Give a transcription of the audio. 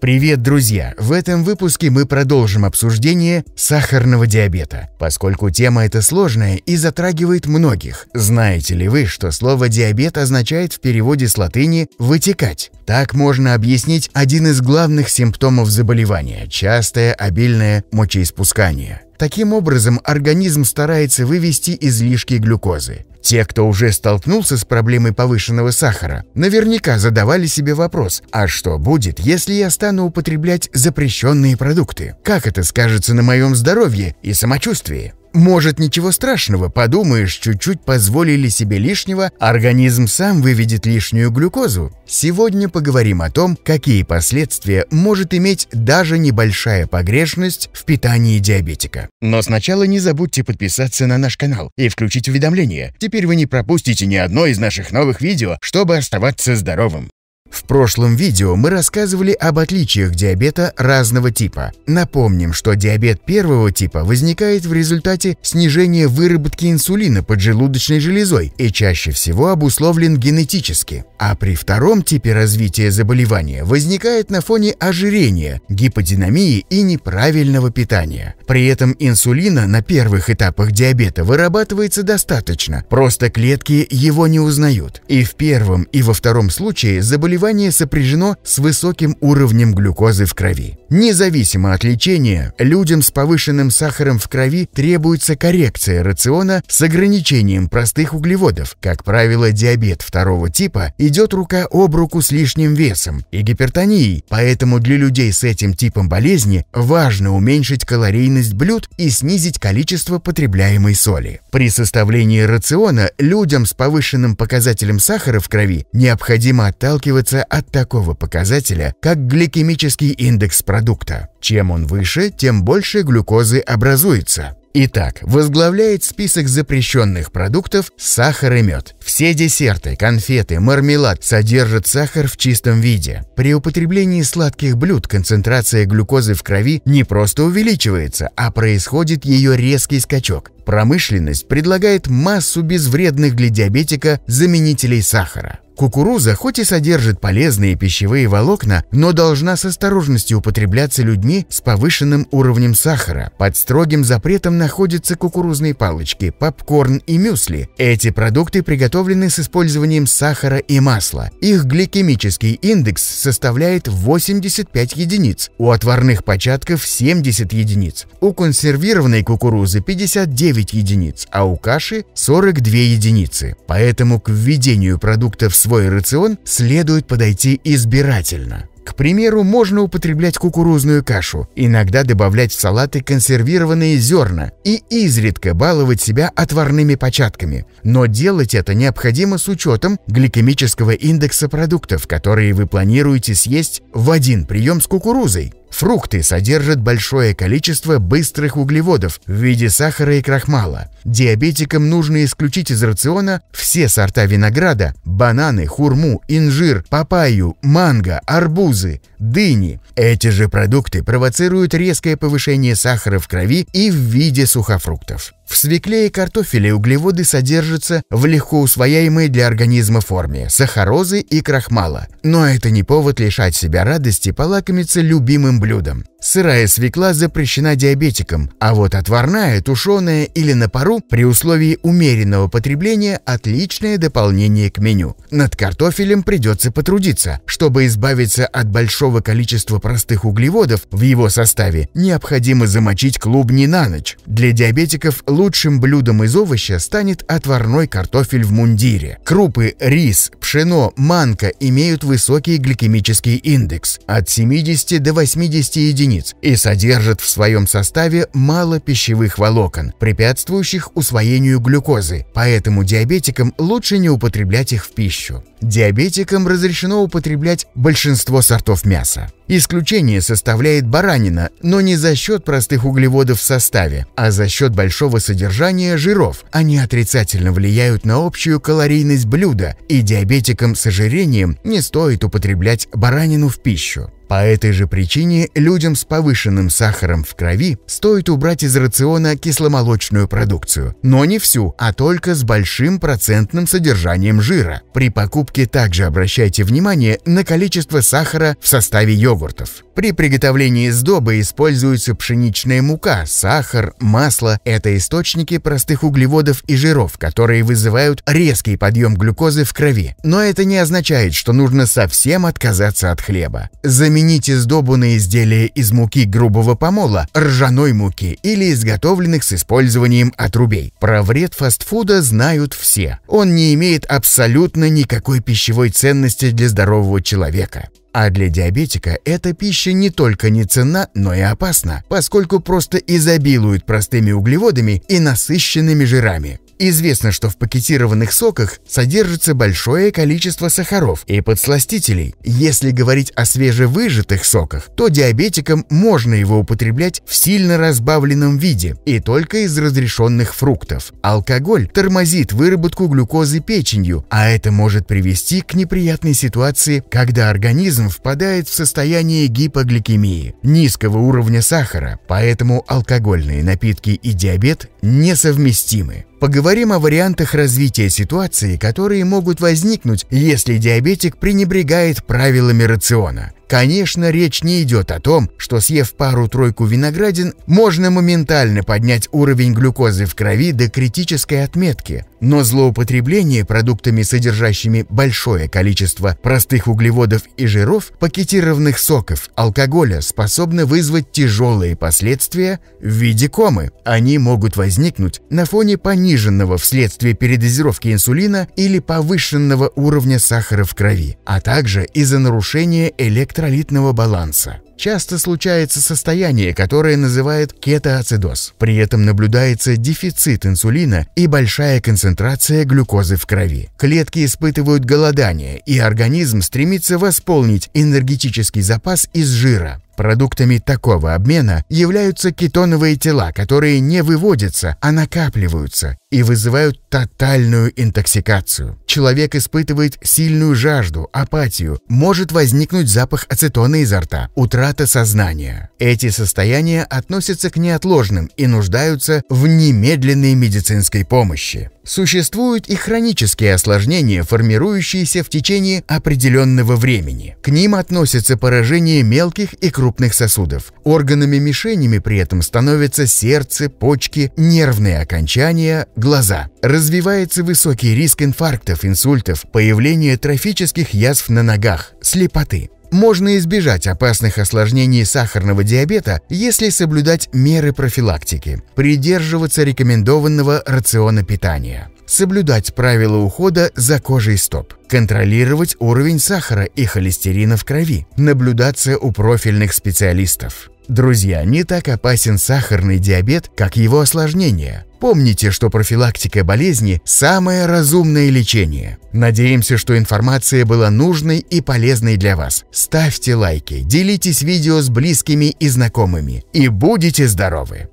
Привет, друзья! В этом выпуске мы продолжим обсуждение сахарного диабета, поскольку тема эта сложная и затрагивает многих. Знаете ли вы, что слово «диабет» означает в переводе с латыни «вытекать»? Так можно объяснить один из главных симптомов заболевания – частое обильное мочеиспускание. Таким образом, организм старается вывести излишки глюкозы. Те, кто уже столкнулся с проблемой повышенного сахара, наверняка задавали себе вопрос, а что будет, если я стану употреблять запрещенные продукты? Как это скажется на моем здоровье и самочувствии? Может, ничего страшного, подумаешь, чуть-чуть позволили себе лишнего, организм сам выведет лишнюю глюкозу. Сегодня поговорим о том, какие последствия может иметь даже небольшая погрешность в питании диабетика. Но сначала не забудьте подписаться на наш канал и включить уведомления. Теперь вы не пропустите ни одно из наших новых видео, чтобы оставаться здоровым. В прошлом видео мы рассказывали об отличиях диабета разного типа. Напомним, что диабет первого типа возникает в результате снижения выработки инсулина поджелудочной железой и чаще всего обусловлен генетически. А при втором типе развития заболевания возникает на фоне ожирения, гиподинамии и неправильного питания. При этом инсулина на первых этапах диабета вырабатывается достаточно, просто клетки его не узнают. И в первом и во втором случае заболевание заболевание сопряжено с высоким уровнем глюкозы в крови. Независимо от лечения, людям с повышенным сахаром в крови требуется коррекция рациона с ограничением простых углеводов. Как правило, диабет второго типа идет рука об руку с лишним весом и гипертонией, поэтому для людей с этим типом болезни важно уменьшить калорийность блюд и снизить количество потребляемой соли. При составлении рациона людям с повышенным показателем сахара в крови необходимо отталкиваться отличаться от такого показателя, как гликемический индекс продукта. Чем он выше, тем больше глюкозы образуется. Итак, возглавляет список запрещенных продуктов сахар и мед. Все десерты, конфеты, мармелад содержат сахар в чистом виде. При употреблении сладких блюд концентрация глюкозы в крови не просто увеличивается, а происходит ее резкий скачок. Промышленность предлагает массу безвредных для диабетика заменителей сахара. Кукуруза хоть и содержит полезные пищевые волокна, но должна с осторожностью употребляться людьми с повышенным уровнем сахара. Под строгим запретом находятся кукурузные палочки, попкорн и мюсли. Эти продукты приготовлены приготовлены с использованием сахара и масла. Их гликемический индекс составляет 85 единиц, у отварных початков 70 единиц, у консервированной кукурузы 59 единиц, а у каши 42 единицы. Поэтому к введению продукта в свой рацион следует подойти избирательно. К примеру, можно употреблять кукурузную кашу, иногда добавлять в салаты консервированные зерна и изредка баловать себя отварными початками. Но делать это необходимо с учетом гликемического индекса продуктов, которые вы планируете съесть в один прием с кукурузой. Фрукты содержат большое количество быстрых углеводов в виде сахара и крахмала. Диабетикам нужно исключить из рациона все сорта винограда, бананы, хурму, инжир, папайю, манго, арбузы, дыни. Эти же продукты провоцируют резкое повышение сахара в крови и в виде сухофруктов. В свекле и картофеле углеводы содержатся в легко усвояемой для организма форме – сахарозы и крахмала. Но это не повод лишать себя радости полакомиться любимым блюдом. Сырая свекла запрещена диабетикам, а вот отварная, тушеная или на пару при условии умеренного потребления – отличное дополнение к меню. Над картофелем придется потрудиться. Чтобы избавиться от большого количества простых углеводов в его составе, необходимо замочить клубни на ночь. Для диабетиков лучшим блюдом из овоща станет отварной картофель в мундире. Крупы, рис, пшено, манка имеют высокий гликемический индекс – от 70 до 80 единиц единиц и содержит в своем составе мало пищевых волокон, препятствующих усвоению глюкозы, поэтому диабетикам лучше не употреблять их в пищу. Диабетикам разрешено употреблять большинство сортов мяса. Исключение составляет баранина, но не за счет простых углеводов в составе, а за счет большого содержания жиров. Они отрицательно влияют на общую калорийность блюда, и диабетикам с ожирением не стоит употреблять баранину в пищу. По этой же причине людям с повышенным сахаром в крови стоит убрать из рациона кисломолочную продукцию, но не всю, а только с большим процентным содержанием жира. При покупке также обращайте внимание на количество сахара в составе йогуртов. При приготовлении сдобы используется пшеничная мука, сахар, масло. Это источники простых углеводов и жиров, которые вызывают резкий подъем глюкозы в крови. Но это не означает, что нужно совсем отказаться от хлеба. Замените Замените сдобанные изделия из муки грубого помола, ржаной муки или изготовленных с использованием отрубей. Про вред фастфуда знают все. Он не имеет абсолютно никакой пищевой ценности для здорового человека. А для диабетика эта пища не только не ценна, но и опасна, поскольку просто изобилует простыми углеводами и насыщенными жирами. Известно, что в пакетированных соках содержится большое количество сахаров и подсластителей. Если говорить о свежевыжатых соках, то диабетикам можно его употреблять в сильно разбавленном виде и только из разрешенных фруктов. Алкоголь тормозит выработку глюкозы печенью, а это может привести к неприятной ситуации, когда организм впадает в состояние гипогликемии, низкого уровня сахара, поэтому алкогольные напитки и диабет несовместимы. Поговорим о вариантах развития ситуации, которые могут возникнуть, если диабетик пренебрегает правилами рациона – Конечно, речь не идет о том, что съев пару-тройку виноградин, можно моментально поднять уровень глюкозы в крови до критической отметки, но злоупотребление продуктами, содержащими большое количество простых углеводов и жиров, пакетированных соков, алкоголя, способно вызвать тяжелые последствия в виде комы. Они могут возникнуть на фоне пониженного вследствие передозировки инсулина или повышенного уровня сахара в крови, а также из-за нарушения электроэнергии электролитного баланса часто случается состояние, которое называют кетоацидоз. При этом наблюдается дефицит инсулина и большая концентрация глюкозы в крови. Клетки испытывают голодание, и организм стремится восполнить энергетический запас из жира. Продуктами такого обмена являются кетоновые тела, которые не выводятся, а накапливаются и вызывают тотальную интоксикацию. Человек испытывает сильную жажду, апатию, может возникнуть запах ацетона изо рта, утрата утрата сознания. Эти состояния относятся к неотложным и нуждаются в немедленной медицинской помощи. Существуют и хронические осложнения, формирующиеся в течение определенного времени. К ним относятся поражение мелких и крупных сосудов. Органами-мишенями при этом становятся сердце, почки, нервные окончания, глаза. Развивается высокий риск инфарктов, инсультов, появление трофических язв на ногах, слепоты. Можно избежать опасных осложнений сахарного диабета, если соблюдать меры профилактики, придерживаться рекомендованного рациона питания, соблюдать правила ухода за кожей стоп, контролировать уровень сахара и холестерина в крови, наблюдаться у профильных специалистов. Друзья, не так опасен сахарный диабет, как его осложнение. Помните, что профилактика болезни – самое разумное лечение. Надеемся, что информация была нужной и полезной для вас. Ставьте лайки, делитесь видео с близкими и знакомыми и будете здоровы!